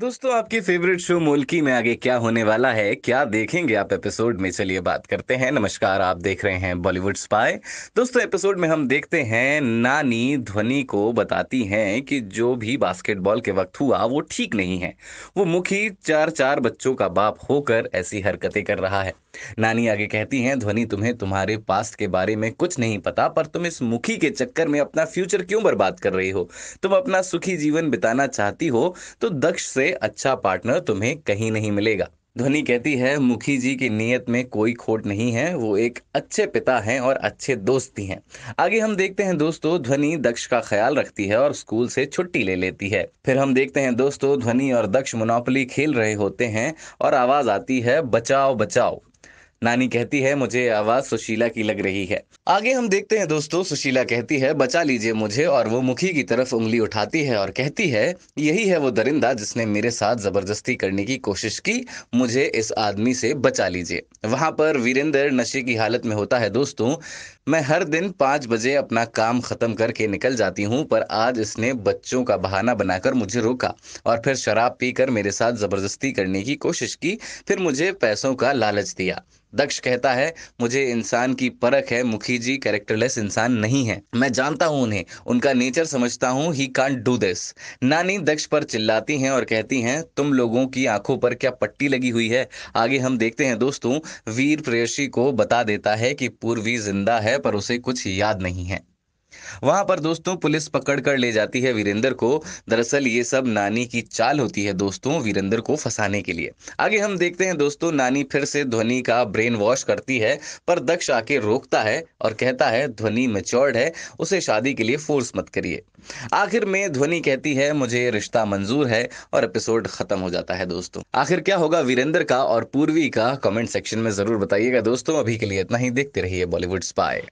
दोस्तों आपकी favourite show मुल्की में आगे क्या होने वाला है क्या देखेंगे आप एपिसोड में चलिए बात करते हैं नमस्कार आप देख रहे हैं बॉलीवुड स्पाई दोस्तों एपिसोड में हम देखते हैं नानी ध्वनि को बताती हैं कि जो भी बास्केटबॉल के वक्त हुआ वो ठीक नहीं है वो मुखी चार चार बच्चों का बाप होकर ऐसी हरकतें कर रहा है नानी आगे कहती हैं ध्वनि तुम्हें तुम्हारे पास्ट के बारे में कुछ नहीं पता पर तुम इस मुखी के चक्कर में अपना फ्यूचर क्यों बर्बाद कर रही हो तुम अपना सुखी जीवन बिताना चाहती हो तो दक्ष से अच्छा पार्टनर तुम्हें कहीं नहीं मिलेगा ध्वनि कहती है मुखी जी की नीयत में कोई खोट नहीं है वो एक अच्छे पिता हैं और अच्छे दोस्त भी हैं आगे हम देखते हैं दोस्तों ध्वनि दक्ष का ख्याल रखती है और स्कूल से छुट्टी ले लेती है फिर हम देखते हैं दोस्तों ध्वनि और दक्ष मोनोपली खेल रहे होते हैं और आवाज आती है बचाओ बचाओ नानी कहती है मुझे आवाज सुशीला की लग रही है आगे हम देखते हैं दोस्तों सुशीला कहती है बचा लीजिए मुझे और वो मुखी की तरफ उंगली उठाती है और कहती है यही है वो दरिंदा जिसने मेरे साथ जबरदस्ती करने की कोशिश की मुझे इस आदमी से बचा लीजिए वहां पर वीरेंद्र नशे की हालत में होता है दोस्तों मैं हर दिन पाँच बजे अपना काम ख़त्म करके निकल जाती हूँ पर आज इसने बच्चों का बहाना बनाकर मुझे रोका और फिर शराब पीकर मेरे साथ ज़बरदस्ती करने की कोशिश की फिर मुझे पैसों का लालच दिया दक्ष कहता है मुझे इंसान की परख है मुखी जी कैरेक्टरलेस इंसान नहीं है मैं जानता हूँ उन्हें उनका नेचर समझता हूँ ही कान डू दिस नानी दक्ष पर चिल्लाती हैं और कहती हैं तुम लोगों की आंखों पर क्या पट्टी लगी हुई है आगे हम देखते हैं दोस्तों वीर प्रेयसी को बता देता है कि पूर्वी जिंदा है है पर उसे कुछ याद नहीं है वहां पर दोस्तों पुलिस पकड़ कर ले जाती है वीरेंद्र को दरअसल ये सब नानी की चाल होती है दोस्तों वीरेंद्र को फंसाने के लिए आगे हम देखते हैं दोस्तों नानी फिर से ध्वनि का ब्रेन वॉश करती है पर दक्ष आके रोकता है और कहता है ध्वनि मेच्योर्ड है उसे शादी के लिए फोर्स मत करिए आखिर में ध्वनि कहती है मुझे रिश्ता मंजूर है और एपिसोड खत्म हो जाता है दोस्तों आखिर क्या होगा वीरेंद्र का और पूर्वी का कमेंट सेक्शन में जरूर बताइएगा दोस्तों अभी के लिए इतना ही देखते रहिए बॉलीवुड स्पाई